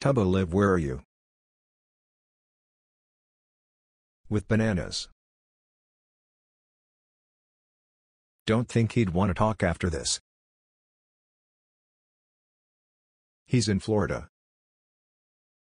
Tubbo live where are you? With bananas. Don't think he'd want to talk after this. He's in Florida.